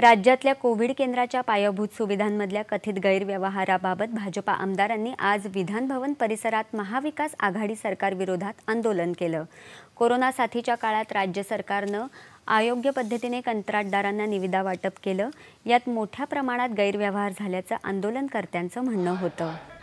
राज्यातल्या कोविड केंद्राच्या पायाभूत सुविधांमधल्या कथित गैरव्यवहाराबाबत भाजपा आमदारांनी आज विधानभवन परिसरात महाविकास आघाडी सरकारविरोधात आंदोलन केलं कोरोना साथीच्या काळात राज्य सरकारनं आयोग्य पद्धतीने कंत्राटदारांना निविदा वाटप केलं यात मोठ्या प्रमाणात गैरव्यवहार झाल्याचं आंदोलनकर्त्यांचं म्हणणं होतं